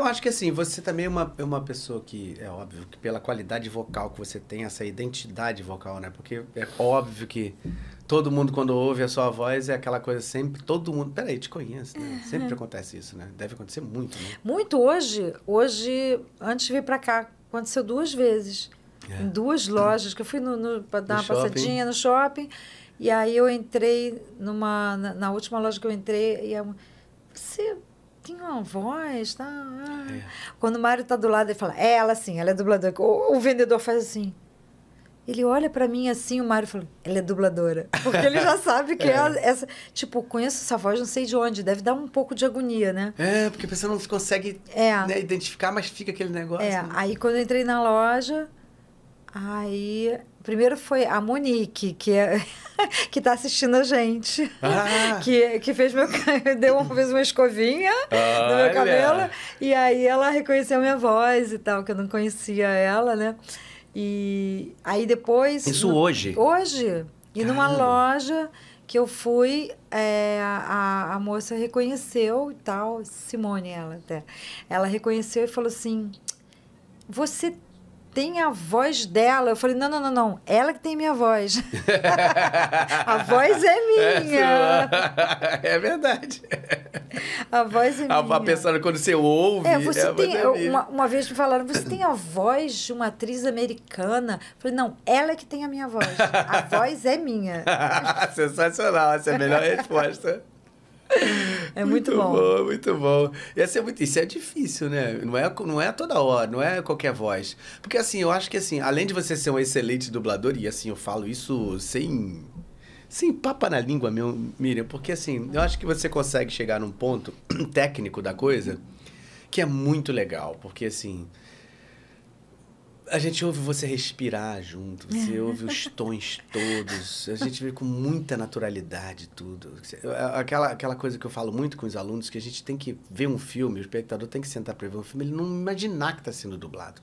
Eu acho que assim, você também é uma, é uma pessoa que, é óbvio, que pela qualidade vocal que você tem, essa identidade vocal, né? Porque é óbvio que todo mundo, quando ouve a sua voz, é aquela coisa sempre, todo mundo, peraí, te conhece, né? Sempre acontece isso, né? Deve acontecer muito, né? Muito hoje, hoje, antes de vir pra cá, aconteceu duas vezes. É. Em duas lojas, que eu fui no, no pra dar no uma shopping. passadinha no shopping, e aí eu entrei numa, na, na última loja que eu entrei, e eu, é você tinha uma voz, tá? É. Quando o Mário tá do lado, ele fala, é ela sim, ela é dubladora. O, o vendedor faz assim. Ele olha para mim assim, o Mário fala, ela é dubladora. Porque ele já sabe que é. é. essa. Tipo, conheço essa voz, não sei de onde. Deve dar um pouco de agonia, né? É, porque a pessoa não consegue é. né, identificar, mas fica aquele negócio. É, né? aí quando eu entrei na loja, Aí, primeiro foi a Monique, que é, que tá assistindo a gente. Ah. Que, que fez meu deu uma vez uma escovinha Olha. no meu cabelo. E aí ela reconheceu minha voz e tal, que eu não conhecia ela, né? E aí depois. Isso no, hoje? Hoje. E numa loja que eu fui, é, a, a moça reconheceu e tal, Simone, ela até. Ela reconheceu e falou assim: Você tem a voz dela. Eu falei, não, não, não, não. Ela que tem minha voz. a voz é, é minha. É, verdade. A voz é a, minha. A pensando quando você ouve... É, você é tem... É uma, uma, vez me falaram, você tem a voz de uma atriz americana? Eu falei, não, ela é que tem a minha voz. A voz é minha. Sensacional. Essa é a melhor resposta. É muito, muito bom. bom. Muito bom. Esse assim, é muito, isso é difícil, né? Não é, não é toda hora, não é qualquer voz. Porque assim, eu acho que assim, além de você ser um excelente dublador, e assim, eu falo isso sem. Sem papa na língua, meu, Miriam, porque assim, eu acho que você consegue chegar num ponto técnico da coisa que é muito legal. Porque assim, a gente ouve você respirar junto, você uhum. ouve os tons todos, a gente vê com muita naturalidade tudo. Aquela, aquela coisa que eu falo muito com os alunos, que a gente tem que ver um filme, o espectador tem que sentar para ver um filme, ele não imaginar que está sendo dublado.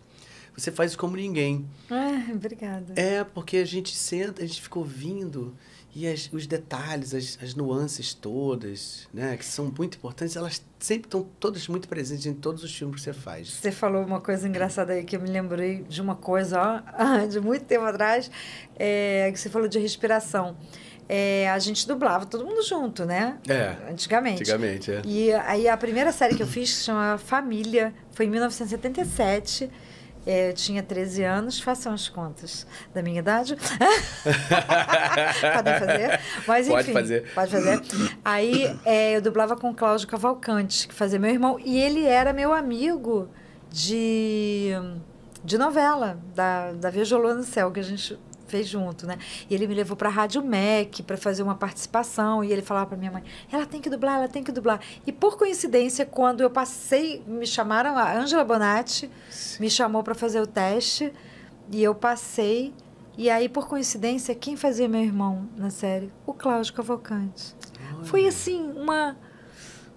Você faz como ninguém. Ah, obrigada. É, porque a gente senta, a gente fica ouvindo e as, os detalhes, as, as nuances todas, né, que são muito importantes, elas sempre estão todas muito presentes em todos os filmes que você faz. Você falou uma coisa engraçada aí que eu me lembrei de uma coisa ó, de muito tempo atrás, é, que você falou de respiração. É, a gente dublava todo mundo junto, né? É. Antigamente. Antigamente, é. E aí a primeira série que eu fiz que chama Família, foi em 1977. É, eu tinha 13 anos, façam as contas da minha idade. Podem fazer. Mas, pode fazer. Pode fazer. Aí é, eu dublava com o Cláudio Cavalcante, que fazia meu irmão, e ele era meu amigo de, de novela, da, da Vejolô no Céu, que a gente fez junto, né? E ele me levou para a Rádio MEC para fazer uma participação e ele falava para minha mãe: "Ela tem que dublar, ela tem que dublar". E por coincidência, quando eu passei, me chamaram a Angela Bonatti, Sim. me chamou para fazer o teste e eu passei. E aí, por coincidência, quem fazia meu irmão na série? O Cláudio Cavalcante. Olha. Foi assim uma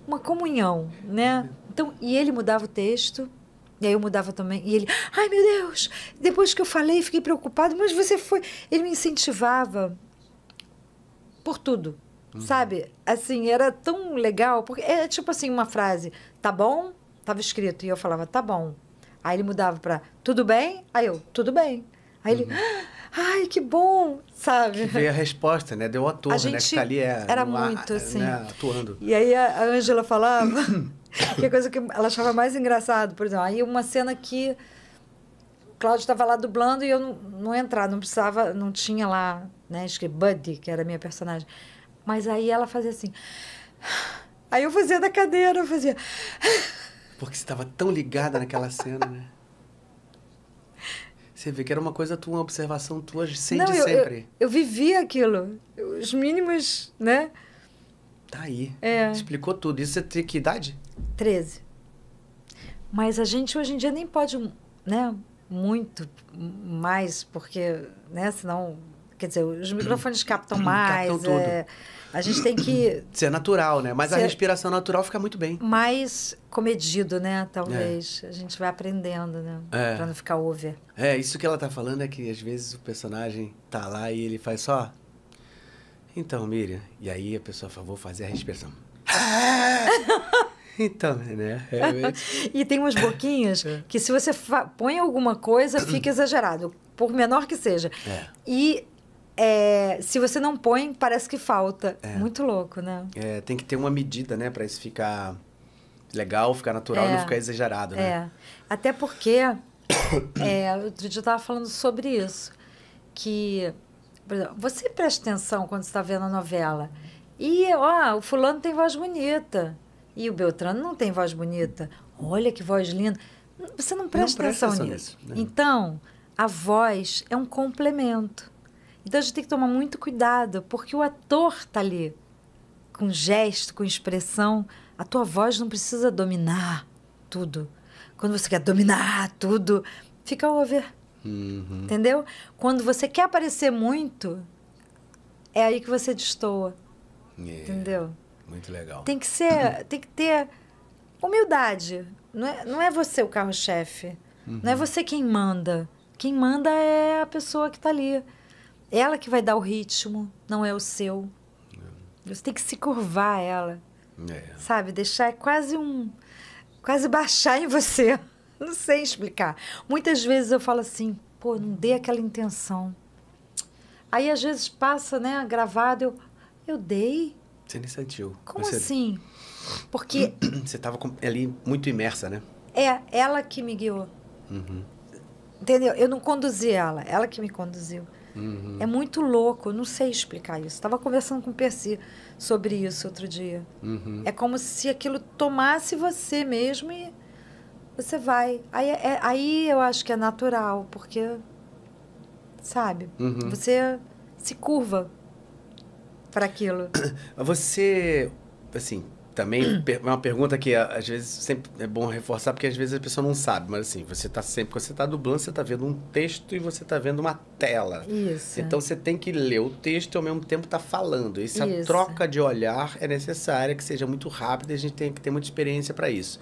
uma comunhão, né? Uhum. Então, e ele mudava o texto, e aí eu mudava também. E ele, ai meu Deus, depois que eu falei, fiquei preocupado, mas você foi. Ele me incentivava por tudo, uhum. sabe? Assim, era tão legal, porque é tipo assim, uma frase, tá bom? Tava escrito. E eu falava, tá bom. Aí ele mudava para tudo bem? Aí eu, tudo bem. Aí uhum. ele, ah, ai, que bom, sabe? Que veio a resposta, né? Deu a né? gente né? Que tá ali é, era muito, é, assim. Né? Atuando. E aí a Ângela falava. que a é coisa que ela achava mais engraçado, por exemplo. Aí uma cena que o Cláudio estava lá dublando e eu não, não entrava, não precisava, não tinha lá, né, escrito Buddy, que era a minha personagem. Mas aí ela fazia assim. Aí eu fazia da cadeira, eu fazia. Porque você estava tão ligada naquela cena, né? Você vê que era uma coisa tua, uma observação tua sem não, de eu, sempre. Eu, eu vivia aquilo. Os mínimos, né? Tá aí. É. Explicou tudo. Isso você é tem que idade? 13. Mas a gente hoje em dia nem pode, né, muito mais, porque, né, senão, quer dizer, os microfones captam mais. Captam tudo. É, a gente tem que. Ser é natural, né? Mas ser... a é respiração natural fica muito bem. Mais comedido, né? Talvez. É. A gente vai aprendendo, né? É. Pra não ficar over. É, isso que ela tá falando é que às vezes o personagem tá lá e ele faz só. Então, Miriam, e aí a pessoa falou, vou fazer a respiração. Então, né? Realmente. e tem umas boquinhas é. que se você põe alguma coisa, fica exagerado, por menor que seja. É. E é, se você não põe, parece que falta. É. Muito louco, né? É, tem que ter uma medida, né? Pra isso ficar legal, ficar natural e não é. ficar exagerado, né? É. Até porque... É, outro dia eu tava falando sobre isso. Que exemplo, você presta atenção quando está vendo a novela. E, ó, o fulano tem voz bonita. E o Beltrano não tem voz bonita. Olha que voz linda. Você não presta, não presta atenção, nisso. nisso né? Então, a voz é um complemento. Então a gente tem que tomar muito cuidado, porque o ator está ali com gesto, com expressão. A tua voz não precisa dominar tudo. Quando você quer dominar tudo, fica over. Uhum. Entendeu? Quando você quer aparecer muito, é aí que você destoa. Yeah. É. Entendeu? Muito legal. Tem que ser, tem que ter humildade. Não é, não é você o carro-chefe. Uhum. Não é uhum. você quem manda. Quem manda é a pessoa que está ali. Ela que vai dar o ritmo, não é o seu. Uhum. Você tem que se curvar a ela. É. Sabe? Deixar quase um. Quase baixar em você não sei explicar. Muitas vezes eu falo assim, pô, não dei aquela intenção. Aí às vezes passa, né, gravado, eu, eu dei. Você nem sentiu. Como Você... assim? Porque. Você estava ali muito imersa, né? É, ela que me guiou. Uhum. Entendeu? Eu não conduzi ela, ela que me conduziu. Uhum. É muito louco, eu não sei explicar isso. Estava conversando com o Percy sobre isso outro dia. Uhum. É como se aquilo tomasse você mesmo e você vai. Aí, é, é, aí eu acho que é natural, porque. Sabe? Uhum. Você se curva para aquilo. Você. Assim, também é uma pergunta que às vezes sempre é bom reforçar, porque às vezes a pessoa não sabe, mas assim, você está sempre, quando você está dublando, você está vendo um texto e você está vendo uma tela. Isso. Então você tem que ler o texto e ao mesmo tempo tá falando. Essa isso. troca de olhar é necessária, que seja muito rápida, a gente tem que ter muita experiência para isso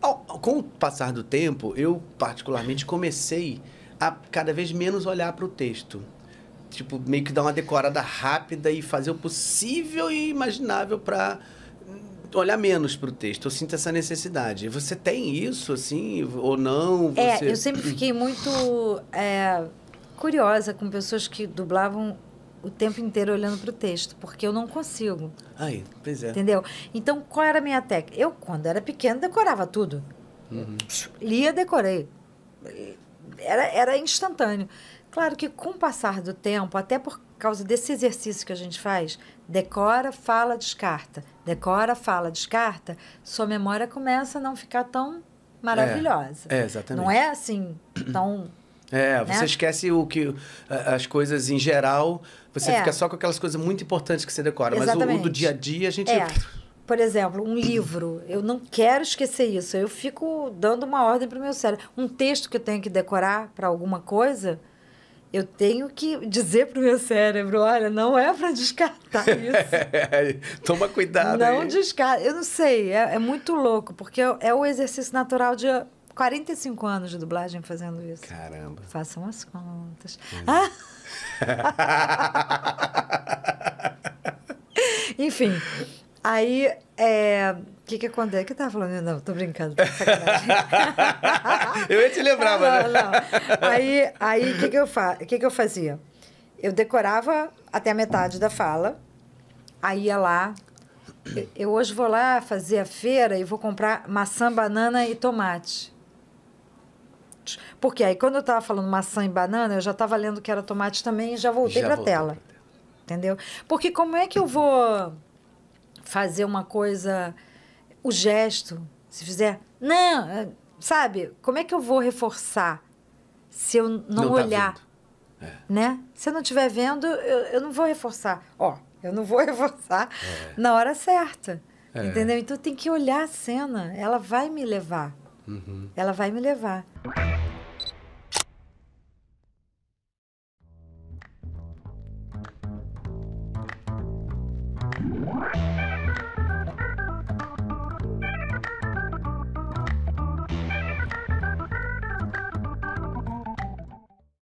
com o passar do tempo, eu particularmente comecei a cada vez menos olhar para o texto. Tipo, meio que dar uma decorada rápida e fazer o possível e imaginável para hum, olhar menos para o texto. Eu sinto essa necessidade. Você tem isso, assim, ou não? É, Você... É, eu sempre fiquei muito é, curiosa com pessoas que dublavam o tempo inteiro olhando para o texto, porque eu não consigo. Aí, pois é. Entendeu? Então, qual era a minha técnica? Eu, quando era pequena, decorava tudo. Uhum. Lia, decorei. Era, era instantâneo. Claro que com o passar do tempo, até por causa desse exercício que a gente faz, decora, fala, descarta. Decora, fala, descarta, sua memória começa a não ficar tão é. maravilhosa. É, é exatamente. Não é assim tão é, né? você esquece o que as coisas em geral, você é. fica só com aquelas coisas muito importantes que você decora, Exatamente. mas o, o, do dia a dia a gente é. Por exemplo, um livro, eu não quero esquecer isso. Eu fico dando uma ordem para o meu cérebro. Um texto que eu tenho que decorar para alguma coisa, eu tenho que dizer para o meu cérebro, olha, não é para descartar isso. Toma cuidado. Não descarta. Eu não sei, é, é muito louco, porque é, é, o exercício natural de 45 anos de dublagem fazendo isso. Caramba. Façam as contas. Hum. Ah. Enfim. Aí, o é, que que aconteceu? É que tá falando? Não, tô brincando. eu ia te lembrar, mas... Não, não. Aí, aí o que que eu, fa que que eu fazia? Eu decorava até a metade da fala, aí ia lá, eu hoje vou lá fazer a feira e vou comprar maçã, banana e tomate tomate. Porque aí, quando eu estava falando maçã e banana, eu já estava lendo que era tomate também e já voltei para a tela. Entendeu? Porque como é que eu vou fazer uma coisa, o gesto, se fizer, não, é, sabe? Como é que eu vou reforçar se eu não, não tá olhar? Tá é. Né? Se eu não estiver vendo, eu, eu não vou reforçar. Ó, eu não vou reforçar é. na hora certa. É. Entendeu? Então tem que olhar a cena. Ela vai me levar. Uhum. Ela vai me levar.